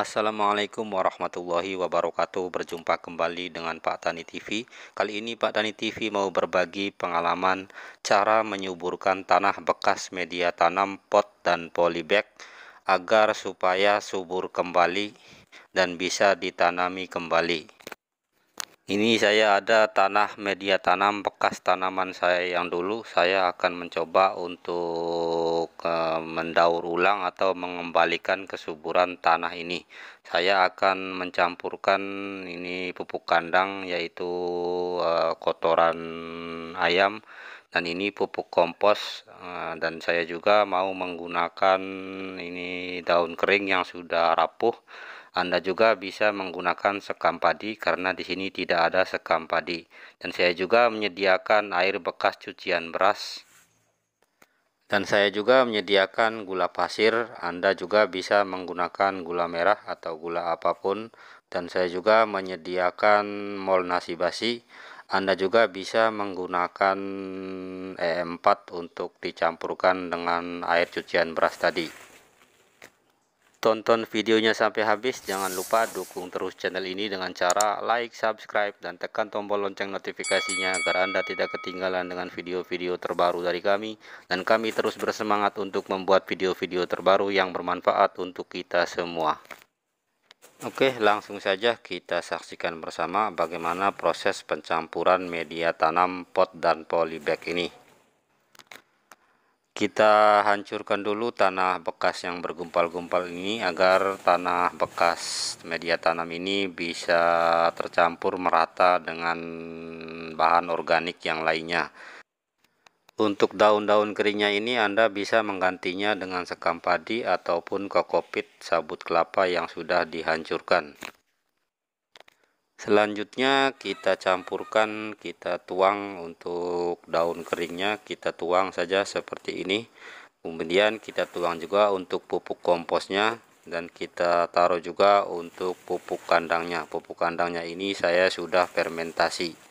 Assalamualaikum warahmatullahi wabarakatuh. Berjumpa kembali dengan Pak Tani TV. Kali ini Pak Tani TV mau berbagi pengalaman cara menyuburkan tanah bekas media tanam pot dan polybag agar supaya subur kembali dan bisa ditanami kembali. Ini saya ada tanah media tanam bekas tanaman saya yang dulu. Saya akan mencoba untuk mendaur ulang atau mengembalikan kesuburan tanah ini saya akan mencampurkan ini pupuk kandang yaitu eh, kotoran ayam dan ini pupuk kompos eh, dan saya juga mau menggunakan ini daun kering yang sudah rapuh anda juga bisa menggunakan sekam padi karena di sini tidak ada sekam padi dan saya juga menyediakan air bekas cucian beras dan saya juga menyediakan gula pasir, Anda juga bisa menggunakan gula merah atau gula apapun. Dan saya juga menyediakan mol nasi basi, Anda juga bisa menggunakan E4 untuk dicampurkan dengan air cucian beras tadi tonton videonya sampai habis jangan lupa dukung terus channel ini dengan cara like subscribe dan tekan tombol lonceng notifikasinya agar anda tidak ketinggalan dengan video-video terbaru dari kami dan kami terus bersemangat untuk membuat video-video terbaru yang bermanfaat untuk kita semua Oke langsung saja kita saksikan bersama bagaimana proses pencampuran media tanam pot dan polybag ini kita hancurkan dulu tanah bekas yang bergumpal-gumpal ini agar tanah bekas media tanam ini bisa tercampur merata dengan bahan organik yang lainnya untuk daun-daun keringnya ini Anda bisa menggantinya dengan sekam padi ataupun kokopit sabut kelapa yang sudah dihancurkan selanjutnya kita campurkan kita tuang untuk daun keringnya kita tuang saja seperti ini kemudian kita tuang juga untuk pupuk komposnya dan kita taruh juga untuk pupuk kandangnya pupuk kandangnya ini saya sudah fermentasi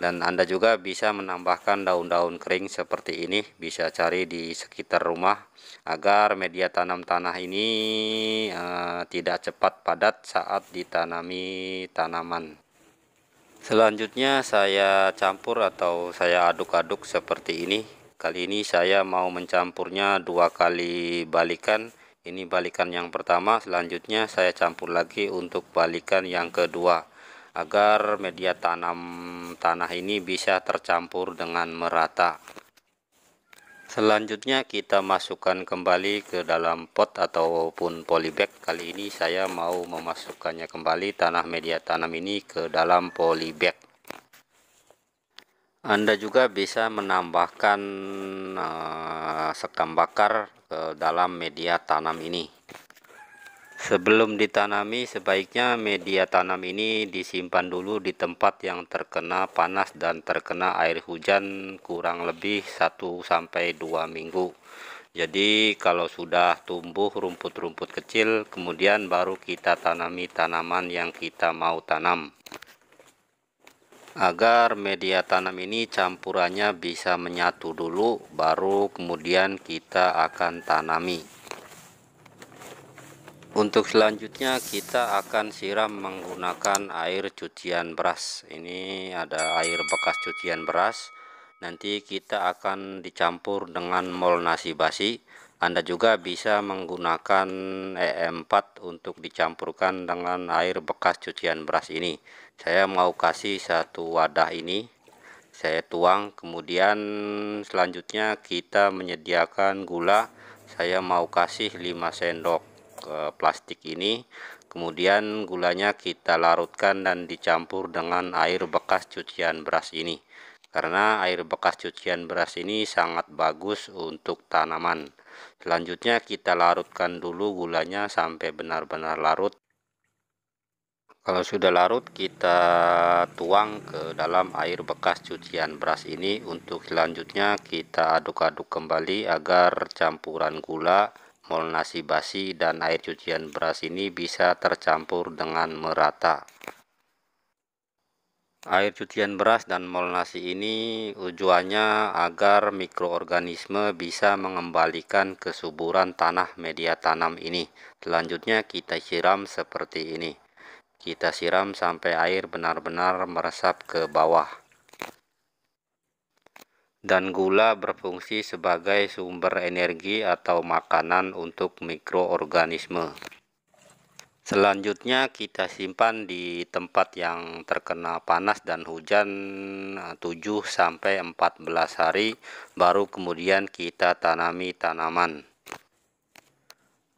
dan Anda juga bisa menambahkan daun-daun kering seperti ini bisa cari di sekitar rumah agar media tanam tanah ini uh, tidak cepat padat saat ditanami tanaman selanjutnya saya campur atau saya aduk-aduk seperti ini kali ini saya mau mencampurnya dua kali balikan ini balikan yang pertama selanjutnya saya campur lagi untuk balikan yang kedua agar media tanam tanah ini bisa tercampur dengan merata selanjutnya kita masukkan kembali ke dalam pot ataupun polybag kali ini saya mau memasukkannya kembali tanah media tanam ini ke dalam polybag anda juga bisa menambahkan uh, sekam bakar ke dalam media tanam ini Sebelum ditanami, sebaiknya media tanam ini disimpan dulu di tempat yang terkena panas dan terkena air hujan kurang lebih 1-2 minggu. Jadi kalau sudah tumbuh rumput-rumput kecil, kemudian baru kita tanami tanaman yang kita mau tanam. Agar media tanam ini campurannya bisa menyatu dulu, baru kemudian kita akan tanami untuk selanjutnya kita akan siram menggunakan air cucian beras ini ada air bekas cucian beras nanti kita akan dicampur dengan mol nasi basi anda juga bisa menggunakan e em 4 untuk dicampurkan dengan air bekas cucian beras ini saya mau kasih satu wadah ini saya tuang kemudian selanjutnya kita menyediakan gula saya mau kasih 5 sendok ke plastik ini kemudian gulanya kita larutkan dan dicampur dengan air bekas cucian beras ini karena air bekas cucian beras ini sangat bagus untuk tanaman selanjutnya kita larutkan dulu gulanya sampai benar-benar larut kalau sudah larut kita tuang ke dalam air bekas cucian beras ini untuk selanjutnya kita aduk-aduk kembali agar campuran gula mol nasi basi dan air cucian beras ini bisa tercampur dengan merata air cucian beras dan mol nasi ini tujuannya agar mikroorganisme bisa mengembalikan kesuburan tanah media tanam ini selanjutnya kita siram seperti ini kita siram sampai air benar-benar meresap ke bawah dan gula berfungsi sebagai sumber energi atau makanan untuk mikroorganisme. Selanjutnya kita simpan di tempat yang terkena panas dan hujan 7 eh, sampai 14 hari baru kemudian kita tanami tanaman.